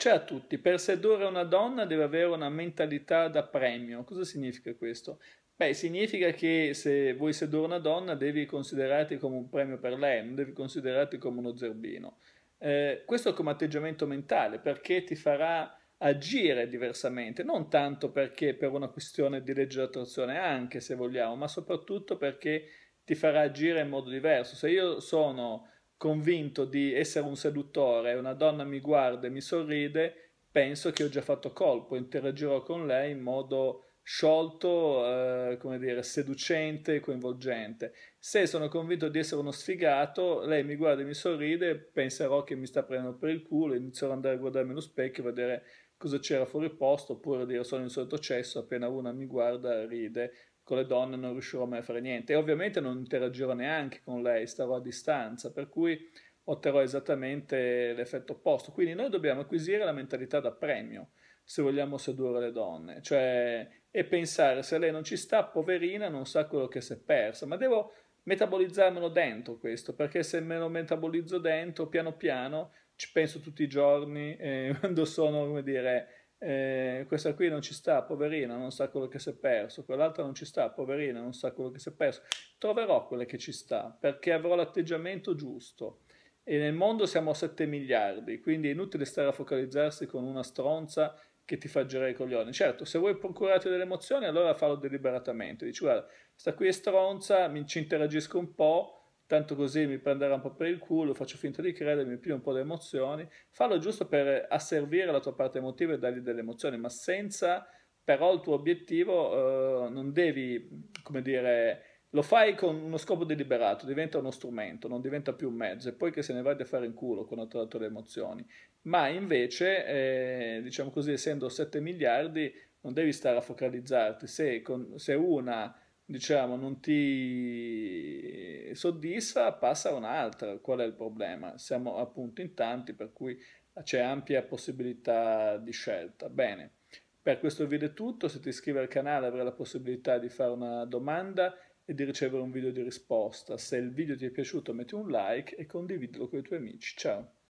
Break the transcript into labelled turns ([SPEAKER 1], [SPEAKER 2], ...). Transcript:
[SPEAKER 1] C'è a tutti, per sedurre una donna deve avere una mentalità da premio. Cosa significa questo? Beh, significa che se vuoi sedurre una donna devi considerarti come un premio per lei, non devi considerarti come uno zerbino. Eh, questo come atteggiamento mentale, perché ti farà agire diversamente, non tanto perché per una questione di legge d'attrazione, anche se vogliamo, ma soprattutto perché ti farà agire in modo diverso. Se io sono convinto di essere un seduttore, una donna mi guarda e mi sorride, penso che ho già fatto colpo, interagirò con lei in modo sciolto, eh, come dire, seducente e coinvolgente. Se sono convinto di essere uno sfigato, lei mi guarda e mi sorride, penserò che mi sta prendendo per il culo, inizierò ad andare a guardarmi allo specchio, vedere cosa c'era fuori posto, oppure dire sono in sottocesso, appena una mi guarda ride, con le donne non riuscirò mai a fare niente. E ovviamente non interagirò neanche con lei, starò a distanza, per cui otterrò esattamente l'effetto opposto. Quindi noi dobbiamo acquisire la mentalità da premio se vogliamo sedurre le donne, cioè e pensare se lei non ci sta, poverina, non sa quello che si è persa, ma devo metabolizzarmelo dentro questo, perché se me lo metabolizzo dentro, piano piano, ci penso tutti i giorni, eh, quando sono, come dire, eh, questa qui non ci sta, poverina, non sa quello che si è perso, quell'altra non ci sta, poverina, non sa quello che si è perso, troverò quella che ci sta, perché avrò l'atteggiamento giusto e nel mondo siamo a 7 miliardi, quindi è inutile stare a focalizzarsi con una stronza che ti fa girare i coglioni. Certo, se vuoi procurarti delle emozioni, allora fallo deliberatamente. Dici, guarda, sta qui è stronza, mi, ci interagisco un po', tanto così mi prenderà un po' per il culo, faccio finta di credermi, più un po' di emozioni. Fallo giusto per asservire la tua parte emotiva e dargli delle emozioni, ma senza però il tuo obiettivo eh, non devi, come dire, lo fai con uno scopo deliberato, diventa uno strumento, non diventa più un mezzo, e poi che se ne vai a fare in culo quando ha tratto le emozioni. Ma invece, eh, diciamo così, essendo 7 miliardi, non devi stare a focalizzarti. Se, con, se una diciamo, non ti soddisfa, passa a un'altra. Qual è il problema? Siamo appunto in tanti, per cui c'è ampia possibilità di scelta. Bene, per questo video è tutto. Se ti iscrivi al canale avrai la possibilità di fare una domanda e di ricevere un video di risposta. Se il video ti è piaciuto metti un like e condividilo con i tuoi amici. Ciao!